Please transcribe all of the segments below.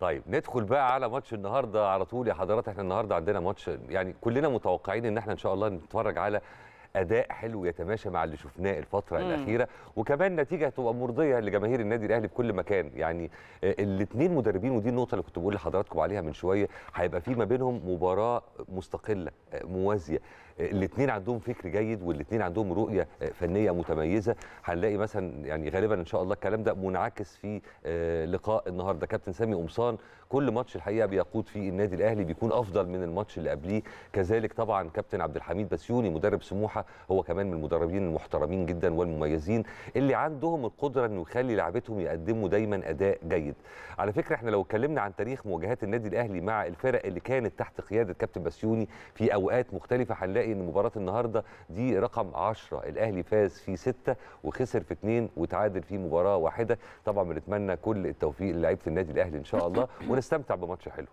طيب ندخل بقى على ماتش النهارده على طول يا حضرات احنا النهارده عندنا ماتش يعني كلنا متوقعين ان احنا ان شاء الله نتفرج على اداء حلو يتماشى مع اللي شفناه الفتره مم. الاخيره وكمان نتيجه هتبقى مرضيه لجماهير النادي الاهلي في كل مكان يعني آه، الاثنين مدربين ودي النقطه اللي كنت بقول لحضراتكم عليها من شويه هيبقى في ما بينهم مباراه مستقله آه، موازيه الاثنين عندهم فكر جيد والاثنين عندهم رؤيه فنيه متميزه هنلاقي مثلا يعني غالبا ان شاء الله الكلام ده منعكس في آه، لقاء النهارده كابتن سامي قمصان كل ماتش الحقيقه بيقود فيه النادي الاهلي بيكون افضل من الماتش اللي قبليه كذلك طبعا كابتن عبد الحميد بسيوني مدرب سموحه هو كمان من المدربين المحترمين جدا والمميزين اللي عندهم القدره انه يخلي لعبتهم يقدموا دايما اداء جيد على فكره احنا لو اتكلمنا عن تاريخ مواجهات النادي الاهلي مع الفرق اللي كانت تحت قياده كابتن بسيوني في اوقات مختلفه هنلاقي رايي ان مباراه النهارده دي رقم 10 الاهلي فاز في 6 وخسر في 2 وتعادل في مباراه واحده طبعا بنتمنى كل التوفيق للاعيبه النادي الاهلي ان شاء الله ونستمتع بماتش حلو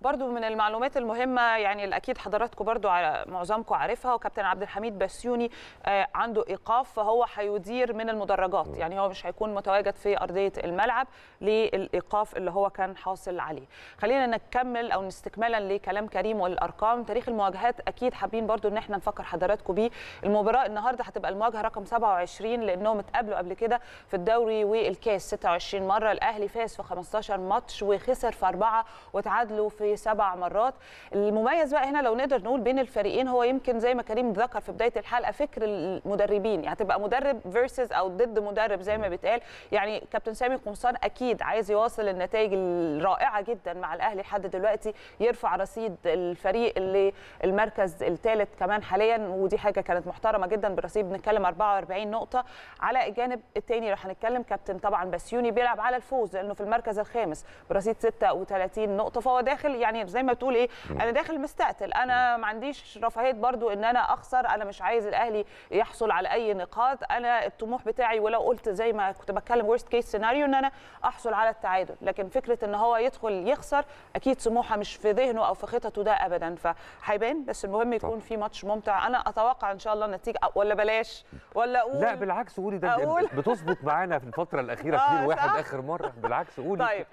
برضو من المعلومات المهمة يعني الأكيد حضراتكم برضو معظمكم عارفها وكابتن عبد الحميد بسيوني آه، عنده إيقاف فهو هيدير من المدرجات يعني هو مش هيكون متواجد في أرضية الملعب للإيقاف اللي هو كان حاصل عليه خلينا نكمل أو استكمالا لكلام كريم والأرقام تاريخ المواجهات أكيد حابين برضو أن احنا نفكر حضراتكم بيه المباراة النهاردة هتبقى المواجهة رقم 27 لأنهم اتقابلوا قبل كده في الدوري والكاس 26 مرة الأهلي فاز في 15 ماتش وخسر في أربعة وتعادلوا في سبع مرات المميز بقى هنا لو نقدر نقول بين الفريقين هو يمكن زي ما كريم ذكر في بدايه الحلقه فكر المدربين يعني تبقى مدرب فيرسز او ضد مدرب زي ما بيتقال يعني كابتن سامي قمصان اكيد عايز يواصل النتائج الرائعه جدا مع الاهلي لحد دلوقتي يرفع رصيد الفريق اللي المركز الثالث كمان حاليا ودي حاجه كانت محترمه جدا برصيد بنتكلم 44 نقطه على الجانب الثاني راح هنتكلم كابتن طبعا بسيوني بيلعب على الفوز لانه في المركز الخامس برصيد 36 نقطه فهو داخل يعني زي ما بتقول ايه انا داخل مستقتل انا ما عنديش رفاهيه برضو ان انا اخسر انا مش عايز الاهلي يحصل على اي نقاط انا الطموح بتاعي ولو قلت زي ما كنت بتكلم ورست كيس سيناريو ان انا احصل على التعادل لكن فكره ان هو يدخل يخسر اكيد سموحه مش في ذهنه او في خططه ده ابدا فهيبان بس المهم يكون في ماتش ممتع انا اتوقع ان شاء الله النتيجه ولا بلاش ولا اقول لا بالعكس قولي ده بتظبط معانا في الفتره الاخيره 2-1 آه، اخر مره بالعكس قولي طيب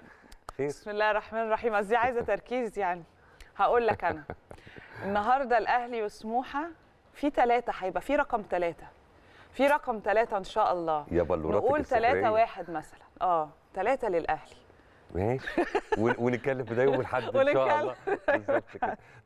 خير بسم الله الرحمن الرحيم قصدي عايزه تركيز يعني هقول لك انا النهارده الاهلي وسموحه في ثلاثه هيبقى في رقم ثلاثه في رقم ثلاثه ان شاء الله يا بلوراتك نقول ثلاثه واحد مثلا اه ثلاثه للاهلي ماشي ونتكلم في ده يوم الاحد ان شاء الله بالظبط كده